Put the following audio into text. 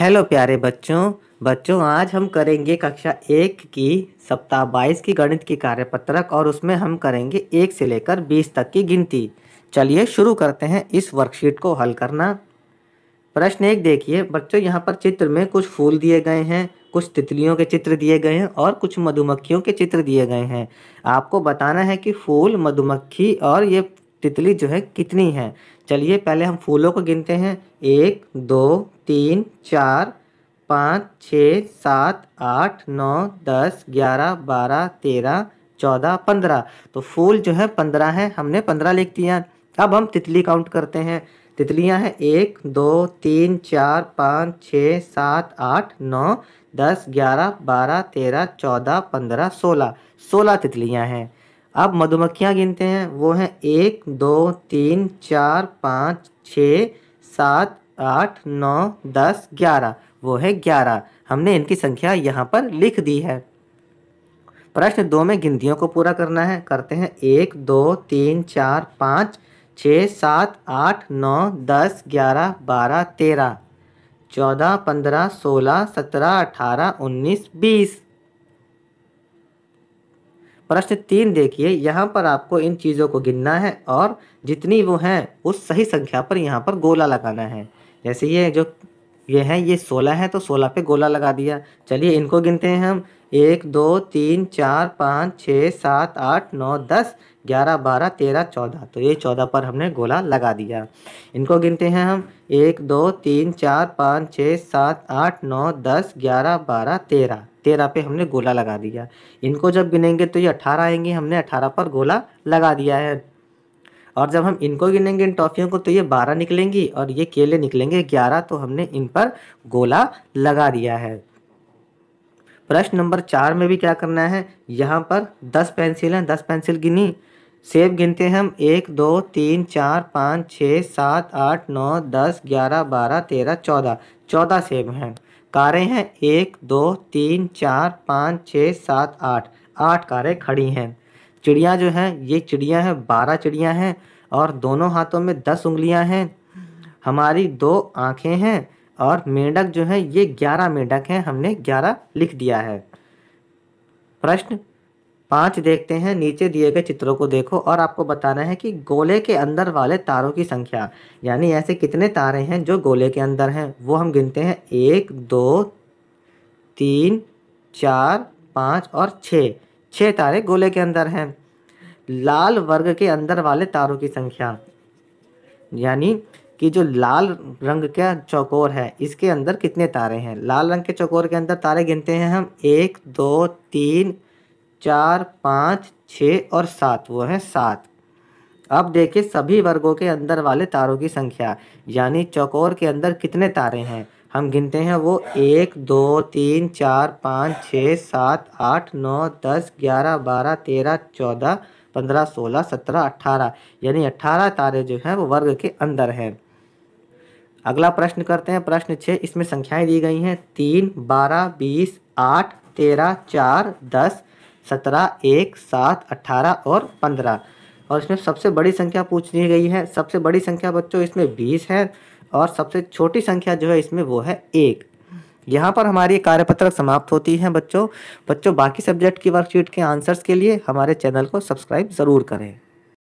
hello प्यारे बच्चों बच्चों आज हम करेंगे कक्षा एक की सप्ताह बाईस की गणित की कार्यपत्रक और उसमें हम करेंगे एक से लेकर बीस तक की गिनती चलिए शुरू करते हैं इस वर्कशीट को हल करना प्रश्न एक देखिए बच्चों यहाँ पर चित्र में कुछ फूल दिए गए हैं कुछ तितलियों के चित्र दिए गए हैं और कुछ मधुमक्खियों के चित्र दिए गए हैं आपको बताना है कि फूल मधुमक्खी और ये तितली जो है कितनी है चलिए पहले हम फूलों को गिनते हैं एक दो तीन चार पाँच छ सात आठ नौ दस ग्यारह बारह तेरह चौदह पंद्रह तो फूल जो है पंद्रह है हमने पंद्रह लिख दिया अब हम तितली काउंट करते हैं तितलियां हैं एक दो तीन चार पाँच छः सात आठ नौ दस ग्यारह बारह तेरह चौदह पंद्रह सोलह सोलह तितलियां हैं अब मधुमक्खियाँ गिनते हैं वो हैं एक दो तीन चार पाँच छ सात आठ नौ दस ग्यारह वो है ग्यारह हमने इनकी संख्या यहाँ पर लिख दी है प्रश्न दो में गिनतियों को पूरा करना है करते हैं एक दो तीन चार पाँच छः सात आठ नौ दस ग्यारह बारह तेरह चौदह पंद्रह सोलह सत्रह अठारह उन्नीस बीस प्रश्न तीन देखिए यहाँ पर आपको इन चीज़ों को गिनना है और जितनी वो हैं उस सही संख्या पर यहाँ पर गोला लगाना है जैसे ये जो ये हैं ये सोलह है तो सोलह पे गोला लगा दिया चलिए इनको गिनते हैं हम एक दो तीन चार पाँच छः सात आठ नौ दस ग्यारह बारह तेरह चौदह तो ये चौदह पर हमने गोला लगा दिया इनको गिनते हैं हम एक दो तीन चार पाँच छः सात आठ नौ दस ग्यारह बारह तेरह तेरह पे हमने गोला लगा दिया इनको जब गिनेंगे तो ये अठारह आएंगे हमने अठारह पर गोला लगा दिया है और जब हम इनको गिनेंगे इन टॉफ़ियों को तो ये बारह निकलेंगी और ये केले निकलेंगे ग्यारह तो हमने इन पर गोला लगा दिया है प्रश्न नंबर चार में भी क्या करना है यहाँ पर दस पेंसिल हैं दस पेंसिल गिनी सेब गिनते हैं हम एक दो तीन चार पाँच छः सात आठ नौ दस ग्यारह बारह तेरह चौदह चौदह सेब हैं कारें हैं एक दो तीन चार पाँच छः सात आठ आठ कारें खड़ी हैं चिड़िया जो है ये चिड़िया है बारह चिड़िया हैं और दोनों हाथों में दस उंगलियां हैं हमारी दो आँखें हैं और मेंढक जो है ये ग्यारह मेंढक हैं हमने ग्यारह लिख दिया है प्रश्न पांच देखते हैं नीचे दिए गए चित्रों को देखो और आपको बताना है कि गोले के अंदर वाले तारों की संख्या यानी ऐसे कितने तारे हैं जो गोले के अंदर हैं वो हम गिनते हैं एक दो तीन चार पाँच और छः छः तारे गोले के अंदर हैं लाल वर्ग के अंदर वाले तारों की संख्या यानी कि जो लाल रंग का चौकोर है इसके अंदर कितने तारे हैं लाल रंग के चौकोर के अंदर तारे गिनते हैं हम एक दो तीन चार पाँच छः और सात वो है सात अब देखिए सभी वर्गों के अंदर वाले तारों की संख्या यानी चौकोर के अंदर कितने तारे हैं हम गिनते हैं वो एक दो तीन चार पाँच छः सात आठ नौ दस ग्यारह बारह तेरह चौदह पंद्रह सोलह सत्रह अट्ठारह यानी अट्ठारह तारे जो हैं वो वर्ग के अंदर हैं अगला प्रश्न करते हैं प्रश्न छः इसमें संख्याएं दी गई हैं तीन बारह बीस आठ तेरह चार दस सत्रह एक सात अट्ठारह और पंद्रह और इसमें सबसे बड़ी संख्या पूछ ली गई है सबसे बड़ी संख्या बच्चों इसमें बीस है और सबसे छोटी संख्या जो है इसमें वो है एक यहाँ पर हमारी कार्यपत्रक समाप्त होती है बच्चों बच्चों बाकी सब्जेक्ट की वर्कशीट के आंसर्स के लिए हमारे चैनल को सब्सक्राइब ज़रूर करें